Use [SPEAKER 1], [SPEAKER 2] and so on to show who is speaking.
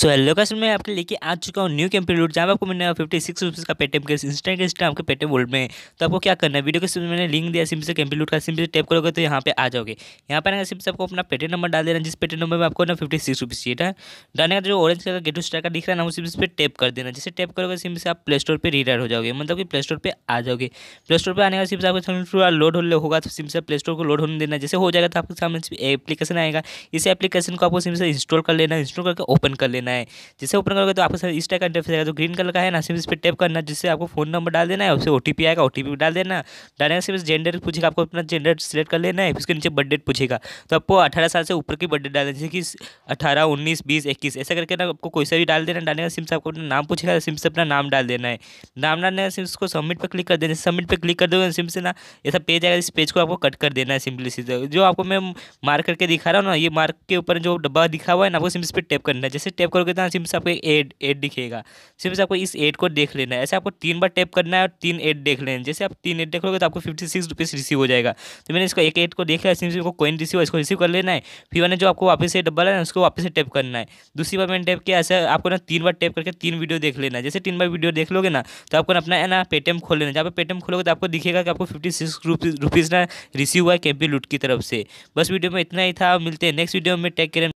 [SPEAKER 1] so hello कैसे मैं आपके लेके आ चुका हूँ न्यू कैंपेन लूट जहाँ आपको मैंने फिफ्टी सिक्स रुपीज़ का पेटीएम के इंस्टेंट के इंस्टा आपके पेटीएम वर्ल्ड में तो आपको क्या करना है वीडियो के सिम मैंने लिंक दिया सिम से कैंपेन का सिम से टैप करोगे तो यहाँ पे आ जाओगे यहाँ पर सिम से आपको अपना पेटीएम नंबर डाल देना जिस पेटीएम नंबर में आपको ना फिफ्टी सिक्स रुपीज़ चाहिए था डालने का जो ऑरेंज कलर गेटू स्टार का दिख रहा है ना उसी पर टैप कर देना जैसे टैप करोगे सिम से आप प्ले स्टोर पर रिटायर हो जाओगे मतलब कि प्ले स्टोर पर आ जाओगे प्ले स्टोर पर आने का सिम से आपको पूरा लोड होगा तो सिम से प्ले स्टोर को लोड होने देना जैसे हो जाएगा तो आपके सामने एप्लीकेशन आएगा इस एप्लीकेशन को आपको सिम से इंस्टॉल कर लेना इंस्टॉल करके ओपन कर लेना करना है जिसे ओपन करोगे तो आपके साथ इस टाइप का इंटरफेस आएगा जो ग्रीन कलर का है ना सिर्फ इस पर टैप करना जिससे आपको फोन नंबर डाल देना है उससे ओ आएगा ओ टी डाल देना डालने से जेंडर पूछेगा आपको अपना जेंडर सेलेक्ट कर लेना है उसके नीचे बर्थडे पूछेगा तो आपको अठारह साल से ऊपर की बर्थडे डालना जैसे कि अठारह उन्नीस बीस इक्कीस ऐसा करके ना आपको कोई सा भी डाल देना डालने का सिम से आपको अपना नाम पूछेगा तो सिम से अपना नाम डाल देना है नाम डालने का सिम उसको सबमिट पर क्लिक कर देना सबमिट पर क्लिक कर दोगे सिम से ना ऐसा पेज आएगा इस पेज को आपको कट कर देना है सिंपली सीधे जो आपको मैं मार्क करके दिखा रहा हूँ ना ये मार्क के ऊपर जो डब्बा दिखा हुआ है ना आपको सिम्स पर टैप करना है जैसे टैप टैप करोगे तो सिम से आपको एड एड दिखेगा सिम से आपको इस एड को देख लेना है ऐसे आपको तीन बार टैप करना है और तीन एड देख लेना है जैसे आप तीन एड देख लोगे तो आपको फिफ्टी सिक्स रुपीज़ रिसीव हो जाएगा तो मैंने इसको एक एड को देखा सिम से को कोइन रिसीव इसको रिसीव कर लेना है फिर मैंने जो आपको वापस से डब्बा है उसको वापस से टैप करना है दूसरी बार मैंने टैप किया ऐसे आपको ना तीन बार टैप करके तीन वीडियो देख लेना है जैसे तीन बार वीडियो देख लोगे ना तो आपको अपना है ना पेटीएम खोल लेना जहाँ पर पेटीएम खोलोगे तो आपको दिखेगा कि आपको फिफ्टी सिक्स रुपीज़ ना रिसीव हुआ है कैपी लूट की तरफ से बस वीडियो में इतना ही था मिलते हैं नेक्स्ट वीडियो में टेक केयर